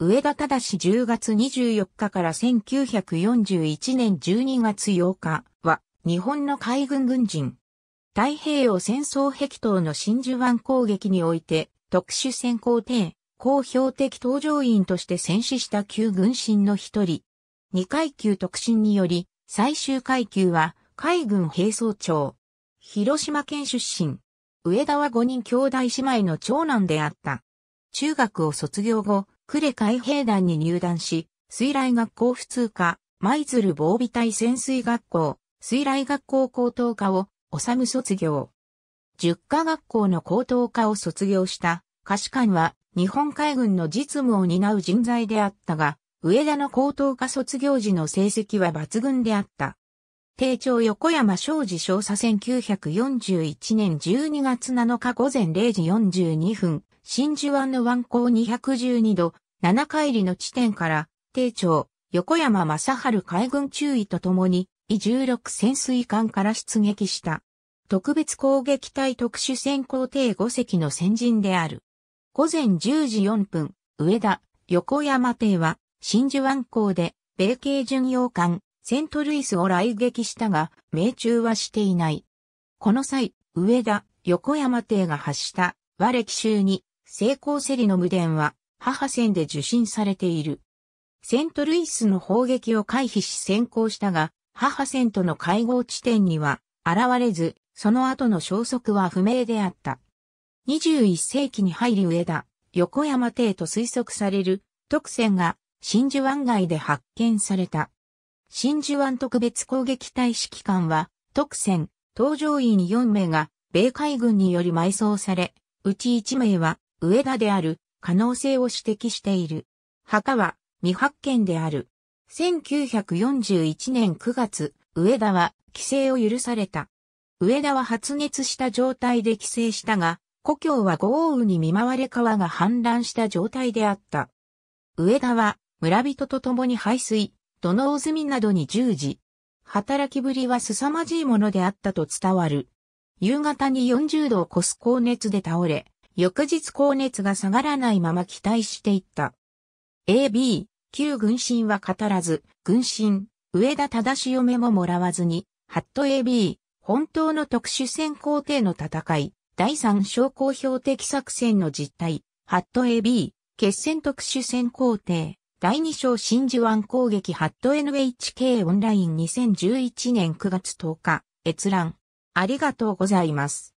上田忠10月24日から1941年12月8日は日本の海軍軍人。太平洋戦争壁頭の真珠湾攻撃において特殊戦功艇、公標的搭乗員として戦死した旧軍神の一人。二階級特進により最終階級は海軍兵装長。広島県出身。上田は5人兄弟姉妹の長男であった。中学を卒業後、呉海兵団に入団し、水雷学校普通科、舞鶴防備隊潜水学校、水雷学校高等科を、修卒業。十科学校の高等科を卒業した、下士官は、日本海軍の実務を担う人材であったが、上田の高等科卒業時の成績は抜群であった。定長横山昭治少佐1941年12月7日午前0時42分、真珠湾の湾口212度、7海里の地点から、定長、横山正春海軍中尉と共に、E16 潜水艦から出撃した。特別攻撃隊特殊潜航艇5隻の先陣である。午前10時4分、上田、横山艇は、真珠湾港で、米系巡洋艦、セントルイスを来撃したが、命中はしていない。この際、上田、横山艇が発した、和歴州に、成功セリの無電は、母船で受信されている。セントルイスの砲撃を回避し先行したが、母船との会合地点には現れず、その後の消息は不明であった。21世紀に入り上田、横山邸と推測される特船が真珠湾外で発見された。真珠湾特別攻撃隊指揮官は、特船、搭乗員4名が米海軍により埋葬され、うち1名は上田である可能性を指摘している。墓は未発見である。1941年9月、上田は帰省を許された。上田は発熱した状態で帰省したが、故郷は豪雨に見舞われ川が氾濫した状態であった。上田は村人と共に排水、土のう積みなどに従事。働きぶりは凄まじいものであったと伝わる。夕方に40度を超す高熱で倒れ、翌日高熱が下がらないまま期待していった。AB、旧軍神は語らず、軍神、上田正嫁ももらわずに、ハット AB、本当の特殊戦皇帝の戦い、第三将校標的作戦の実態、ハット AB、決戦特殊戦皇帝、第二章真珠湾攻撃ハット NHK オンライン2011年9月10日、閲覧。ありがとうございます。